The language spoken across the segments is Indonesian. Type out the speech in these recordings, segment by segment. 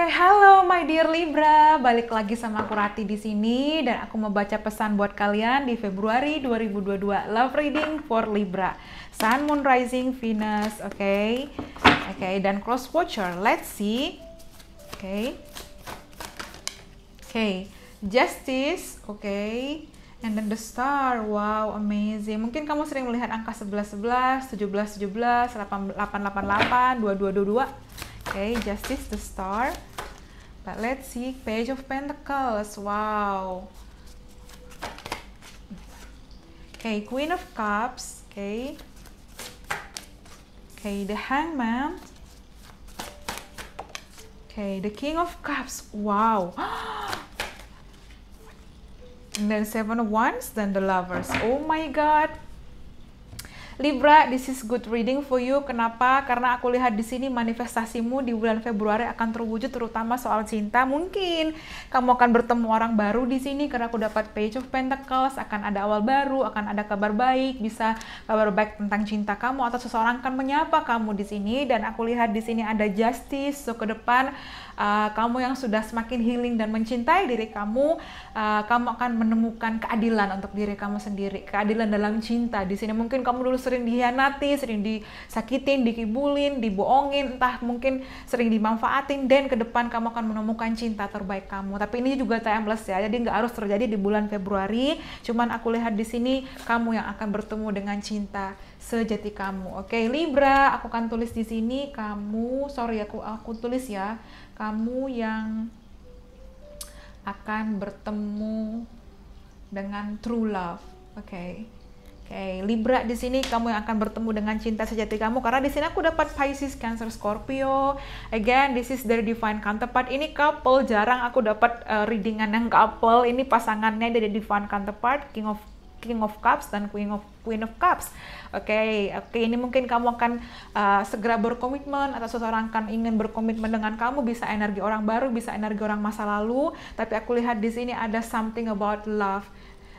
Oke, okay, halo my dear Libra. Balik lagi sama aku Rati di sini dan aku mau baca pesan buat kalian di Februari 2022 Love Reading for Libra. Sun Moon Rising Venus, oke. Okay? Oke, okay, dan Cross Watcher. Let's see. Oke. Okay. Oke, okay. Justice, oke. Okay. And then the star, wow amazing. Mungkin kamu sering melihat angka 11 11, 17 17, 8 8 8 8, 22 22. Oke, okay, Justice the Star. But let's see, Page of Pentacles, wow. Okay, Queen of Cups, okay. Okay, the Hangman. Okay, the King of Cups, wow. and then Seven of Wands, then the Lovers. Oh my God, Libra, this is good reading for you. Kenapa? Karena aku lihat di sini manifestasimu di bulan Februari akan terwujud terutama soal cinta. Mungkin kamu akan bertemu orang baru di sini karena aku dapat Page of Pentacles, akan ada awal baru, akan ada kabar baik, bisa kabar baik tentang cinta kamu atau seseorang akan menyapa kamu di sini dan aku lihat di sini ada justice. So ke depan uh, kamu yang sudah semakin healing dan mencintai diri kamu, uh, kamu akan menemukan keadilan untuk diri kamu sendiri. Keadilan dalam cinta. Di sini mungkin kamu dulu sering dihianati, sering disakitin, dikibulin, dibohongin, entah mungkin sering dimanfaatin dan ke depan kamu akan menemukan cinta terbaik kamu. Tapi ini juga timeless ya. Jadi nggak harus terjadi di bulan Februari. Cuman aku lihat di sini kamu yang akan bertemu dengan cinta sejati kamu. Oke, Libra, aku akan tulis di sini kamu, sorry aku aku tulis ya, kamu yang akan bertemu dengan true love. Oke. Okay. Oke, okay, Libra di sini kamu yang akan bertemu dengan cinta sejati kamu karena di sini aku dapat Pisces, Cancer, Scorpio. Again, this is their divine counterpart. Ini couple jarang aku dapat uh, readingan yang couple. Ini pasangannya dari divine counterpart, King of King of Cups dan Queen of Queen of Cups. Oke, okay, oke okay, ini mungkin kamu akan uh, segera berkomitmen atau seseorang akan ingin berkomitmen dengan kamu bisa energi orang baru, bisa energi orang masa lalu, tapi aku lihat di sini ada something about love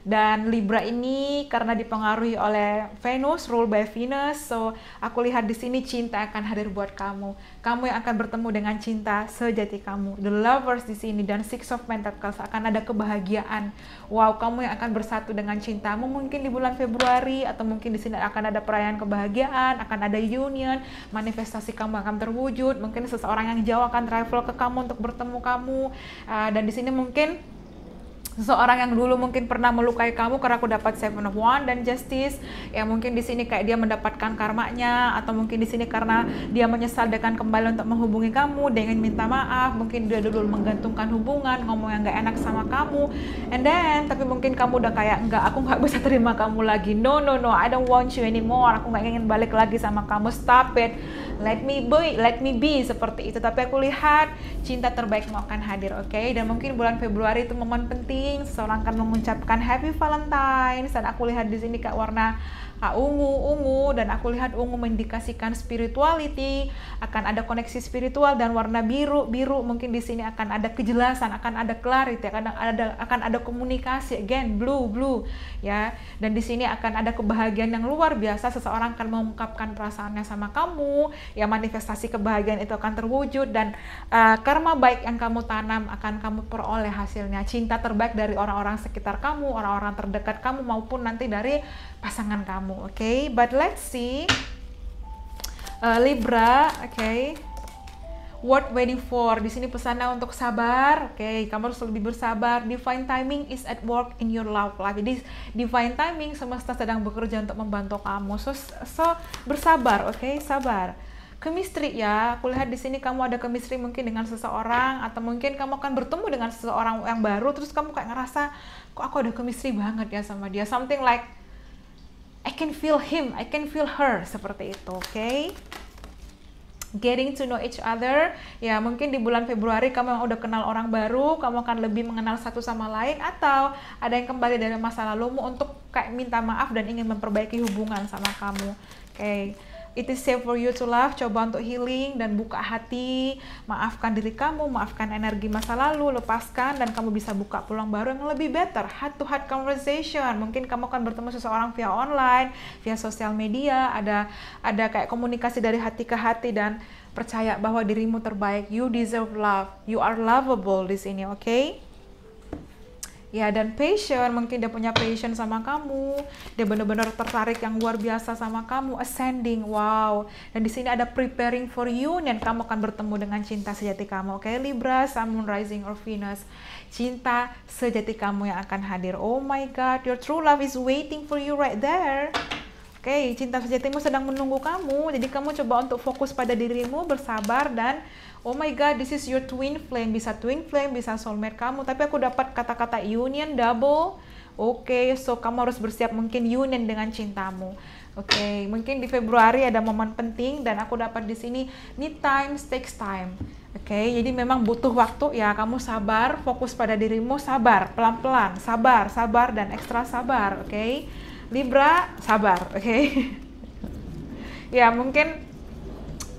dan Libra ini karena dipengaruhi oleh Venus, rule by Venus, so aku lihat di sini cinta akan hadir buat kamu. Kamu yang akan bertemu dengan cinta sejati kamu. The Lovers di sini dan Six of Pentacles akan ada kebahagiaan. Wow, kamu yang akan bersatu dengan cintamu mungkin di bulan Februari atau mungkin di sini akan ada perayaan kebahagiaan, akan ada union, manifestasi kamu akan terwujud. Mungkin seseorang yang jauh akan travel ke kamu untuk bertemu kamu uh, dan di sini mungkin seseorang yang dulu mungkin pernah melukai kamu karena aku dapat Seven of One dan Justice yang mungkin di sini kayak dia mendapatkan karmanya atau mungkin di sini karena dia menyesal dengan kembali untuk menghubungi kamu dengan minta maaf mungkin dia dulu menggantungkan hubungan ngomong yang gak enak sama kamu and then tapi mungkin kamu udah kayak enggak aku nggak bisa terima kamu lagi no no no I don't want you anymore aku nggak ingin balik lagi sama kamu stop it let me be let me be seperti itu tapi aku lihat cinta terbaik mau akan hadir oke okay? dan mungkin bulan Februari itu momen penting seorang akan mengucapkan happy Valentine dan aku lihat di sini kak warna uh, ungu ungu dan aku lihat ungu mendikasikan spirituality akan ada koneksi spiritual dan warna biru biru mungkin di sini akan ada kejelasan akan ada clarity akan ada akan ada komunikasi again blue blue ya dan di sini akan ada kebahagiaan yang luar biasa seseorang akan mengungkapkan perasaannya sama kamu ya manifestasi kebahagiaan itu akan terwujud dan uh, karma baik yang kamu tanam akan kamu peroleh hasilnya. Cinta terbaik dari orang-orang sekitar kamu, orang-orang terdekat kamu maupun nanti dari pasangan kamu. Oke, okay? but let's see uh, Libra, oke. Okay what waiting for. Di sini pesannya untuk sabar. Oke, okay, kamu harus lebih bersabar. Divine timing is at work in your love life. Jadi divine timing semesta sedang bekerja untuk membantu kamu. So, so bersabar, oke, okay? sabar. Kemistri ya. kulihat di sini kamu ada kemistri mungkin dengan seseorang atau mungkin kamu akan bertemu dengan seseorang yang baru terus kamu kayak ngerasa kok aku ada kemistri banget ya sama dia. Something like I can feel him, I can feel her seperti itu, oke? Okay? Getting to know each other, ya mungkin di bulan Februari kamu udah kenal orang baru, kamu akan lebih mengenal satu sama lain, atau ada yang kembali dari masa lalumu untuk kayak minta maaf dan ingin memperbaiki hubungan sama kamu, oke? Okay It is safe for you to love. Coba untuk healing dan buka hati. Maafkan diri kamu, maafkan energi masa lalu, lepaskan dan kamu bisa buka peluang baru yang lebih better. Heart to heart conversation. Mungkin kamu akan bertemu seseorang via online, via sosial media. Ada ada kayak komunikasi dari hati ke hati dan percaya bahwa dirimu terbaik. You deserve love. You are lovable di sini, oke? Okay? ya dan passion mungkin dia punya passion sama kamu dia benar-benar tertarik yang luar biasa sama kamu ascending wow dan di sini ada preparing for you dan kamu akan bertemu dengan cinta sejati kamu oke okay? Libra Sun Moon Rising or Venus cinta sejati kamu yang akan hadir oh my god your true love is waiting for you right there Oke, okay, cinta sejatimu sedang menunggu kamu. Jadi kamu coba untuk fokus pada dirimu, bersabar dan oh my god this is your twin flame bisa twin flame bisa soulmate kamu tapi aku dapat kata-kata union double oke okay, so kamu harus bersiap mungkin union dengan cintamu Oke, okay, mungkin di Februari ada momen penting dan aku dapat di sini need time takes time. Oke, okay, jadi memang butuh waktu ya. Kamu sabar, fokus pada dirimu, sabar, pelan-pelan, sabar, sabar dan ekstra sabar. Oke, okay? Libra, sabar. Oke, okay? ya mungkin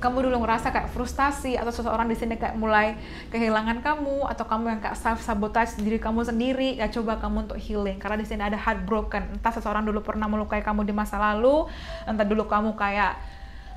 kamu dulu ngerasa kayak frustasi atau seseorang di sini kayak mulai kehilangan kamu atau kamu yang kayak self sabotage diri kamu sendiri ya coba kamu untuk healing karena di sini ada heartbroken entah seseorang dulu pernah melukai kamu di masa lalu entah dulu kamu kayak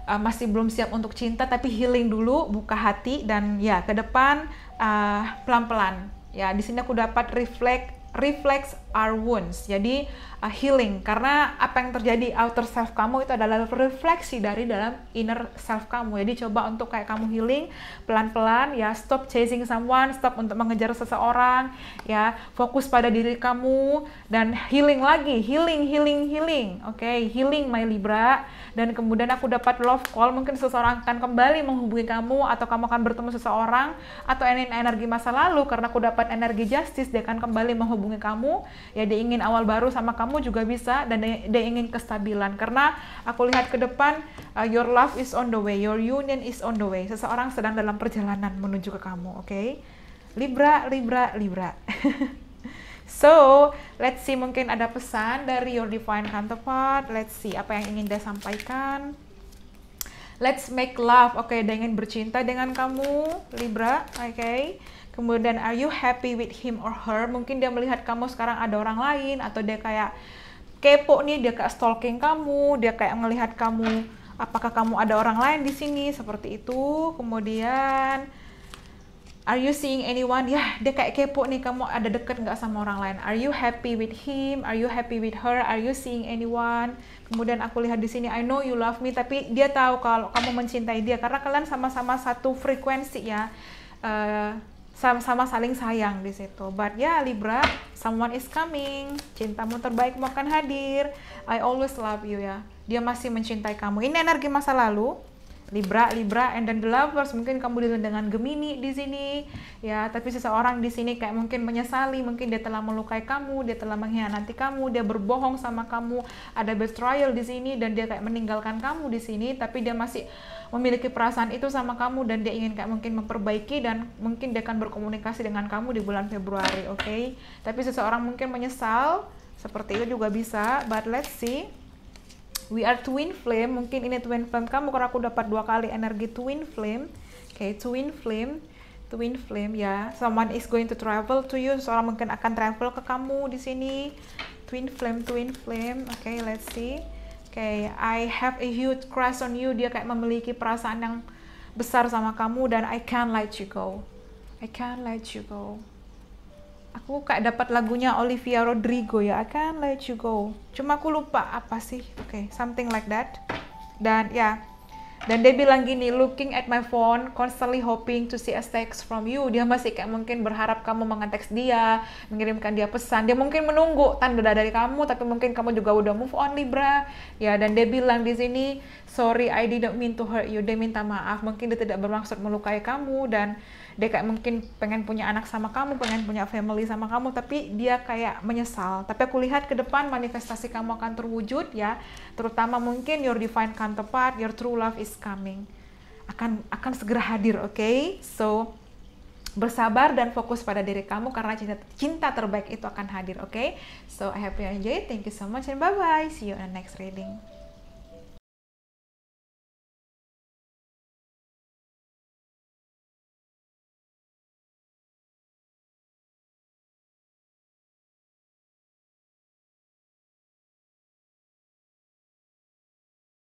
uh, masih belum siap untuk cinta tapi healing dulu buka hati dan ya ke depan uh, pelan-pelan ya di sini aku dapat reflect reflex our wounds. Jadi uh, healing karena apa yang terjadi outer self kamu itu adalah refleksi dari dalam inner self kamu. Jadi coba untuk kayak kamu healing pelan-pelan ya stop chasing someone, stop untuk mengejar seseorang ya, fokus pada diri kamu dan healing lagi, healing healing healing. Oke, okay? healing my Libra dan kemudian aku dapat love call mungkin seseorang akan kembali menghubungi kamu atau kamu akan bertemu seseorang atau energi masa lalu karena aku dapat energi justice dia akan kembali menghubungi menghubungi kamu ya dia ingin awal baru sama kamu juga bisa dan dia, dia ingin kestabilan karena aku lihat ke depan uh, your love is on the way your union is on the way seseorang sedang dalam perjalanan menuju ke kamu oke okay? Libra Libra Libra So, let's see mungkin ada pesan dari your divine counterpart. Let's see apa yang ingin dia sampaikan. Let's make love. Oke, okay, dia ingin bercinta dengan kamu, Libra. Oke. Okay kemudian are you happy with him or her mungkin dia melihat kamu sekarang ada orang lain atau dia kayak kepo nih dia kayak stalking kamu dia kayak melihat kamu apakah kamu ada orang lain di sini seperti itu kemudian Are you seeing anyone? Ya, dia kayak kepo nih, kamu ada deket nggak sama orang lain? Are you happy with him? Are you happy with her? Are you seeing anyone? Kemudian aku lihat di sini, I know you love me, tapi dia tahu kalau kamu mencintai dia karena kalian sama-sama satu frekuensi ya. Uh, sama-sama saling sayang di situ. But ya yeah, Libra, someone is coming. Cintamu terbaik akan hadir. I always love you ya. Dia masih mencintai kamu. Ini energi masa lalu. Libra, Libra, and then the lovers mungkin kamu dengan Gemini di sini ya tapi seseorang di sini kayak mungkin menyesali mungkin dia telah melukai kamu dia telah mengkhianati kamu dia berbohong sama kamu ada betrayal di sini dan dia kayak meninggalkan kamu di sini tapi dia masih memiliki perasaan itu sama kamu dan dia ingin kayak mungkin memperbaiki dan mungkin dia akan berkomunikasi dengan kamu di bulan Februari oke okay? tapi seseorang mungkin menyesal seperti itu juga bisa but let's see we are twin flame mungkin ini twin flame kamu karena aku dapat dua kali energi twin flame oke okay, twin flame twin flame ya someone is going to travel to you seorang mungkin akan travel ke kamu di sini twin flame twin flame oke okay, let's see oke okay, I have a huge crush on you dia kayak memiliki perasaan yang besar sama kamu dan I can't let you go I can't let you go aku kayak dapat lagunya Olivia Rodrigo ya I Can't Let You Go cuma aku lupa apa sih oke okay, something like that dan ya yeah. dan dia bilang gini looking at my phone constantly hoping to see a text from you dia masih kayak mungkin berharap kamu mengetek dia mengirimkan dia pesan dia mungkin menunggu tanda dari kamu tapi mungkin kamu juga udah move on Libra ya dan dia bilang di sini sorry I didn't mean to hurt you dia minta maaf mungkin dia tidak bermaksud melukai kamu dan dia kayak mungkin pengen punya anak sama kamu pengen punya family sama kamu tapi dia kayak menyesal tapi aku lihat ke depan manifestasi kamu akan terwujud ya terutama mungkin your divine counterpart your true love is coming akan akan segera hadir oke okay? so bersabar dan fokus pada diri kamu karena cinta, cinta terbaik itu akan hadir, oke? Okay? So, I hope you enjoy. Thank you so much and bye-bye. See you on the next reading.